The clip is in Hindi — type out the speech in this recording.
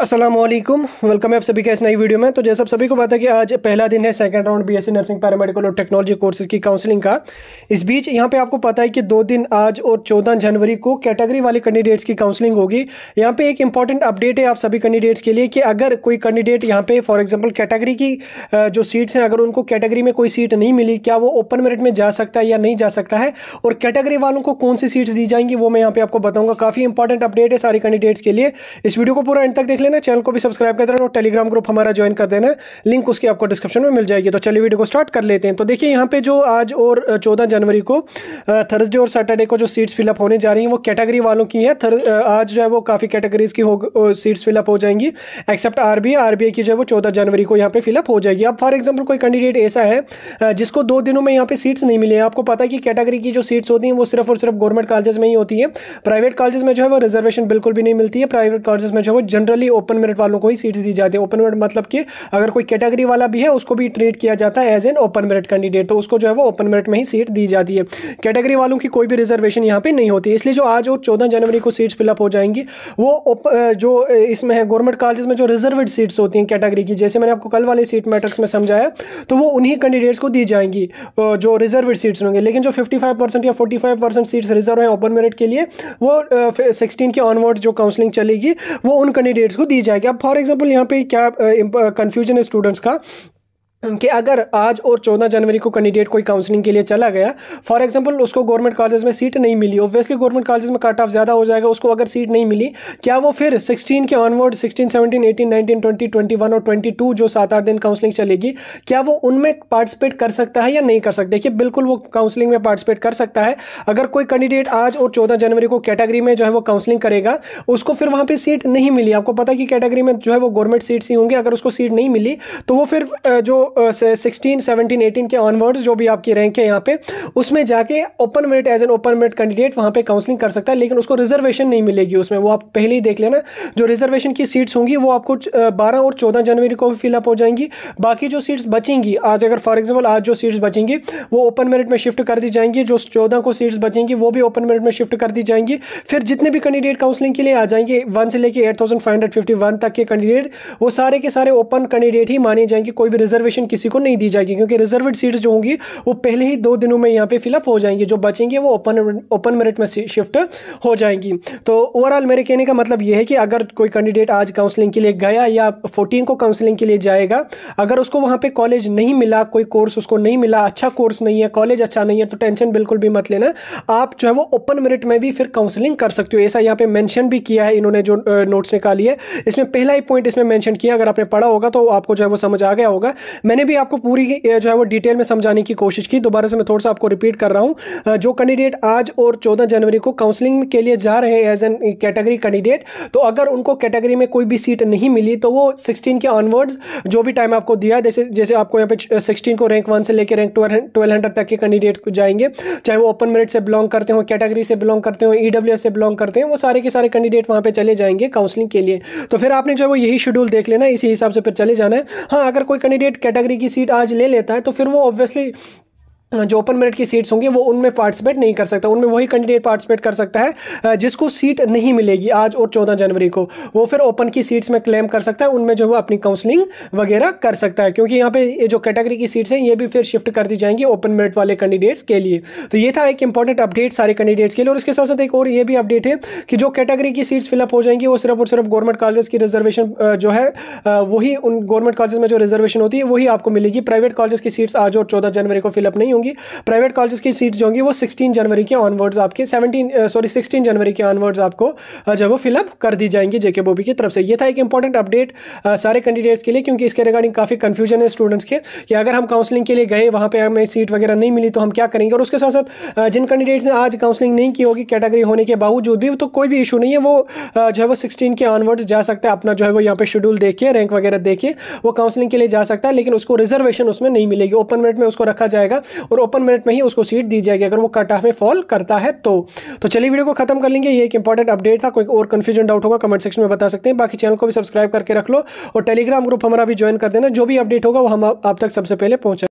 असलम वेलकम है आप सभी का इस नई वीडियो में तो जैसे आप सभी को पता है कि आज पहला दिन है second round BSc nursing paramedical और टेक्नोलॉजी कोर्सेज की काउंसलिंग का इस बीच यहां पे आपको पता है कि दो दिन आज और चौदह जनवरी को कैटेगरी वाले कैंडिडेट्स की काउंसलिंग होगी यहां पे एक इंपॉर्टेंट अपडेट है आप सभी कैंडिडेट्स के लिए कि अगर कोई कैंडिडेट यहाँ पे फॉर एग्जाम्पल कैटेगरी की जो सीट्स हैं अगर उनको कैटेगरी में कोई सीट नहीं मिली क्या वो ओपन मेरिट में जा सकता है या नहीं जा सकता है और कैटेगरी वालों को कौन सी सीट्स दी जाएंगी वो मैं यहाँ पे आपको बताऊँगा काफ़ी इंपॉर्टेंट अपडेट है सारे कैंडिडेट्स के लिए इस वीडियो को पूरा एंड तक देख लें लेना चैनल को भी सब्सक्राइब कर देना और टेलीग्राम ग्रुप हमारा ज्वाइन कर देना लिंक उसकी आपको डिस्क्रिप्शन में मिल जाएगी तो चलिए वीडियो को स्टार्ट कर लेते हैं तो देखिए यहाँ पे जो आज और चौदह जनवरी को थर्सडे और सैटरडे को जो सीट्स फिलअप होने जा रही हैं वो कैटेगरी वालों की है आज जो है वो काफ़ी कैटेगरीज की हो सीट्स फिलअप हो जाएंगी एक्सेप्ट आर बी की जो है वो चौदह जनवरी को यहाँ पर फिलअप हो जाएगी अब फॉर एग्जाम्पल कोई कैंडिडेट ऐसा है जिसको दो दिनों में यहाँ पर सीट्स नहीं मिली आपको पता है कि कैटेगरी की जो सीट्स होती हैं वो सिर्फ और सिर्फ गवर्नमेंट कॉलेज में ही होती हैं प्राइवेट कॉलेज में जो है वो रिजर्वेशन बिल्कुल भी नहीं मिलती है प्राइवेट कॉलेज में जो है वो जनरली ओपन मेरिट वालों को ही सीट्स दी जाती है ओपन मेरिट मतलब कि अगर कोई कैटेगरी वाला भी है उसको भी ट्रीट किया जाता है as an open merit candidate तो उसको जो है वो ओपन मेरिट में ही सीट दी जाती है कैटेगरी वालों की कोई भी रिजर्वेशन यहाँ पर नहीं होती इसलिए जो आज और चौदह जनवरी को सीट्स फिलअप हो जाएंगी वो जो इसमें है गवर्नमेंट कॉलेज में जो रिजर्वड सीट्स होती हैं कैटेगरी की जैसे मैंने आपको कल वाले सीट मैट्रिक्स में समझाया तो वो उन्हीं कैंडिडेट्स को दी जाएंगी जो रिजर्वड सीट्स होंगे लेकिन जो फिफ्टी परसेंट या फोर्टी परसेंट सीट्स रिजर्व हैं ओपन मेरिट के लिए वो सिक्सटीन के ऑनवर्ड जो काउंसलिंग चलेगी वो उन कैंडिडेट्स को दी जाएगी अब फॉर एग्जाम्पल यहाँ पे क्या कंफ्यूजन है स्टूडेंट्स का कि अगर आज और 14 जनवरी को कैंडिडेट कोई काउंसलिंग के लिए चला गया फॉर एग्जांपल उसको गवर्नमेंट कॉलेज में सीट नहीं मिली ऑब्वियसली गवर्नमेंट कॉलेज में कट ऑफ ज़्यादा हो जाएगा उसको अगर सीट नहीं मिली क्या वो फिर 16 के ऑनवर्ड 16, 17, 18, 19, 20, 21 और 22 जो सात आठ दिन काउंसलिंग चलेगी क्या वो उनमें पार्टिसिपेट कर सकता है या नहीं कर सकता देखिए बिल्कुल वो काउंसलिंग में पार्टिसिपेट कर सकता है अगर कोई कैंडिडेट आज और चौदह जनवरी को कैटेगरी में जो है वो काउंसलिंग करेगा उसको फिर वहाँ पर सीट नहीं मिली आपको पता है कि कैटेगरी में जो है वो गवर्नमेंट सीट्स ही होंगी अगर उसको सीट नहीं मिली तो वो फिर जो सिक्सटीन सेवनटीन एटीन के ऑनवर्ड्स जो भी आपकी रैंक है यहाँ पे उसमें जाके open merit as an open merit candidate वहाँ पे काउंसलिंग कर सकता है लेकिन उसको रिजर्वेशन नहीं मिलेगी उसमें वो आप पहले ही देख लेना जो रिजर्वेशन की सीट्स होंगी वो आपको बारह और चौदह जनवरी को भी फिलअप हो जाएंगी बाकी जो सीट्स बचेंगी आज अगर फॉर एग्जाम्पल आज जो सीट्स बचेंगी वो ओपन मेरिट में शिफ्ट कर दी जाएंगी जो चौदह को सीट्स बचेंगी वो भी ओपन मेरिट में शिफ्ट कर दी जाएंगी फिर जितने भी कैंडिडेट काउंसलिंग के लिए आ जाएंगे वन से लेकर एट तक के कैंडिडेट वो सारे के सारे ओपन कैंडिडेट ही माने जाएंगे कोई भी रिजर्वेशन रिजर्वेशन किसी को नहीं दी जाएगी क्योंकि रिजर्वड सीट्स जो होंगी वो पहले ही दो दिनों में यहाँ पे फिलअप हो जाएंगे जो बचेंगे वो ओपन ओपन मेरिट में शिफ्ट हो जाएंगी तो ओवरऑल मेरे कहने का मतलब ये है कि अगर कोई कैंडिडेट आज काउंसलिंग के लिए गया या फोर्टीन को काउंसलिंग के लिए जाएगा अगर उसको वहाँ पर कॉलेज नहीं मिला कोई कोर्स उसको नहीं मिला अच्छा कोर्स नहीं है कॉलेज अच्छा नहीं है तो टेंशन बिल्कुल भी मत लेना आप जो है वो ओपन मेरिट में भी फिर काउंसलिंग कर सकते हो ऐसा यहाँ पे मैंशन भी किया है इन्होंने जो नोट्स निकाली है इसमें पहला ही पॉइंट इसमें मैंशन किया अगर आपने पढ़ा होगा तो आपको जो है वो समझ आ गया होगा मैंने भी आपको पूरी जो है वो डिटेल में समझाने की कोशिश की दोबारा से मैं थोड़ा सा आपको रिपीट कर रहा हूँ जो कैंडिडेट आज और चौदह जनवरी को काउंसलिंग के लिए जा रहे हैं एज एन कैटेगरी कैंडिडेट तो अगर उनको कैटेगरी में कोई भी सीट नहीं मिली तो वो सिक्सटीन के ऑनवर्ड्स जो भी टाइम आपको दिया जैसे जैसे आपको यहाँ पे सिक्सटीन को रैंक वन से लेकर रैंक ट्वेल्व हंड्रेड तक के कैंडिडेट जाएंगे चाहे वो ओपन मेरिट से बिलोंग करते हो कैटेगरी से बिलोंग करते हो ई से बिलोंग करते हैं वो सारे के सारे कैंडिडेट वहाँ पर चले जाएंगे काउंसलिंग के लिए तो फिर आपने जो है वो यही शेड्यूल देख लेना इसी हिसाब से फिर चले जाना है हाँ अगर कोई कैंडिडेट कैटेगरी कैटेगरी की सीट आज ले लेता है तो फिर वो ऑब्वियसली जो ओपन मेरिट की सीट्स होंगी वो उनमें पार्टिसिपेट नहीं कर सकता उनमें वही कैंडिडेट पार्टिसिपेट कर सकता है जिसको सीट नहीं मिलेगी आज और चौदह जनवरी को वो फिर ओपन की सीट्स में क्लेम कर सकता है उनमें जो है अपनी काउंसलिंग वगैरह कर सकता है क्योंकि यहाँ पे ये जो कैटेगरी की सीट्स हैं ये भी फिर शिफ्ट कर दी जाएंगी ओपन मेरिट वाले कैंडिडेट्स के लिए तो ये था एक इंपॉर्टेंट अपडेट सारे कैंडिडेट्स के लिए और इसके साथ साथ एक और ये भी अपडेट है कि जो कैटेगरी की सीट्स फिलअप हो जाएंगी वो सिर्फ और सिर्फ गवर्नमेंट कॉलेज की रिजर्वेशन जो है वही उन गवर्नमेंट कॉलेज में जो रिजर्वेशन होती है वही आपको मिलेगी प्राइवेट कॉलेज की सीट्स आज और चौदह जनवरी को फिलअप नहीं होंगी प्राइवेट कॉलेज की सीट्स जो होंगी वो सिक्सटीन जनवरी के ऑनवर्ड्स आपके सेवनटीन सॉरी सिक्सटीन जनवरी के ऑनवर्ड्स आपको uh, जो वो फिलअप कर दी जाएंगी जेके बोबी की तरफ से ये था एक इंपॉर्टेंट अपडेट uh, सारे कैंडिडेट्स के लिए क्योंकि इसके रिगार्डिंग काफ़ी कन्फ्यूजन है स्टूडेंट्स के कि अगर हम काउंसलिंग के लिए गए वहाँ पर हमें सीट वगैरह नहीं मिली तो हम क्या करेंगे और उसके साथ साथ uh, जिन कैंडिडेट्स ने आज काउंसलिंग नहीं की होगी कैटेगरी होने के बावजूद भी तो कोई भी इशू नहीं है वो जो है वो सिक्सटीन के ऑनवर्ड्स जा सकता है अपना जो है वो यहाँ पे शेड्यूल देख के रैंक वगैरह देख के वो काउंसलिंग के लिए जा सकता है लेकिन उसको रिजर्वेशन उसमें नहीं मिलेगी ओपन मेरिट में उसको रखा जाएगा और ओपन मिनट में ही उसको सीट दी जाएगी अगर वो कट ऑफ में फॉल करता है तो तो चलिए वीडियो को खत्म कर लेंगे ये एक इंपॉर्टेंट अपडेट था कोई और कंफ्यूजन डाउट होगा कमेंट सेक्शन में बता सकते हैं बाकी चैनल को भी सब्सक्राइब करके रख लो और टेलीग्राम ग्रुप हमारा भी ज्वाइन कर देना जो भी अपडेट होगा वो हम आप तक सबसे पहले पहुँचा